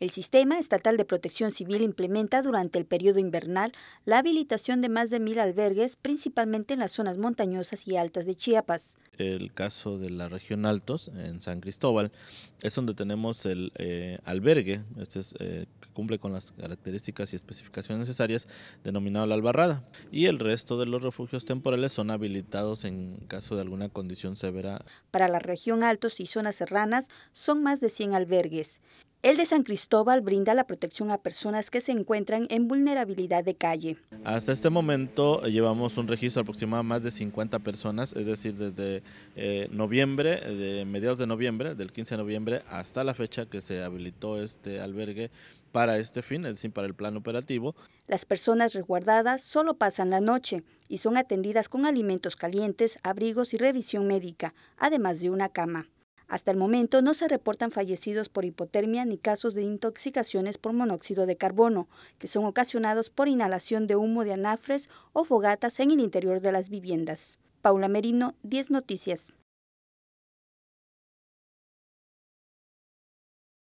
El Sistema Estatal de Protección Civil implementa durante el periodo invernal la habilitación de más de mil albergues, principalmente en las zonas montañosas y altas de Chiapas. El caso de la región Altos, en San Cristóbal, es donde tenemos el eh, albergue, este es, eh, que cumple con las características y especificaciones necesarias, denominado la albarrada. Y el resto de los refugios temporales son habilitados en caso de alguna condición severa. Para la región Altos y zonas serranas son más de 100 albergues. El de San Cristóbal brinda la protección a personas que se encuentran en vulnerabilidad de calle. Hasta este momento eh, llevamos un registro aproximado a más de 50 personas, es decir, desde eh, noviembre, eh, mediados de noviembre, del 15 de noviembre hasta la fecha que se habilitó este albergue para este fin, es decir, para el plan operativo. Las personas resguardadas solo pasan la noche y son atendidas con alimentos calientes, abrigos y revisión médica, además de una cama. Hasta el momento no se reportan fallecidos por hipotermia ni casos de intoxicaciones por monóxido de carbono, que son ocasionados por inhalación de humo de anafres o fogatas en el interior de las viviendas. Paula Merino, 10 Noticias.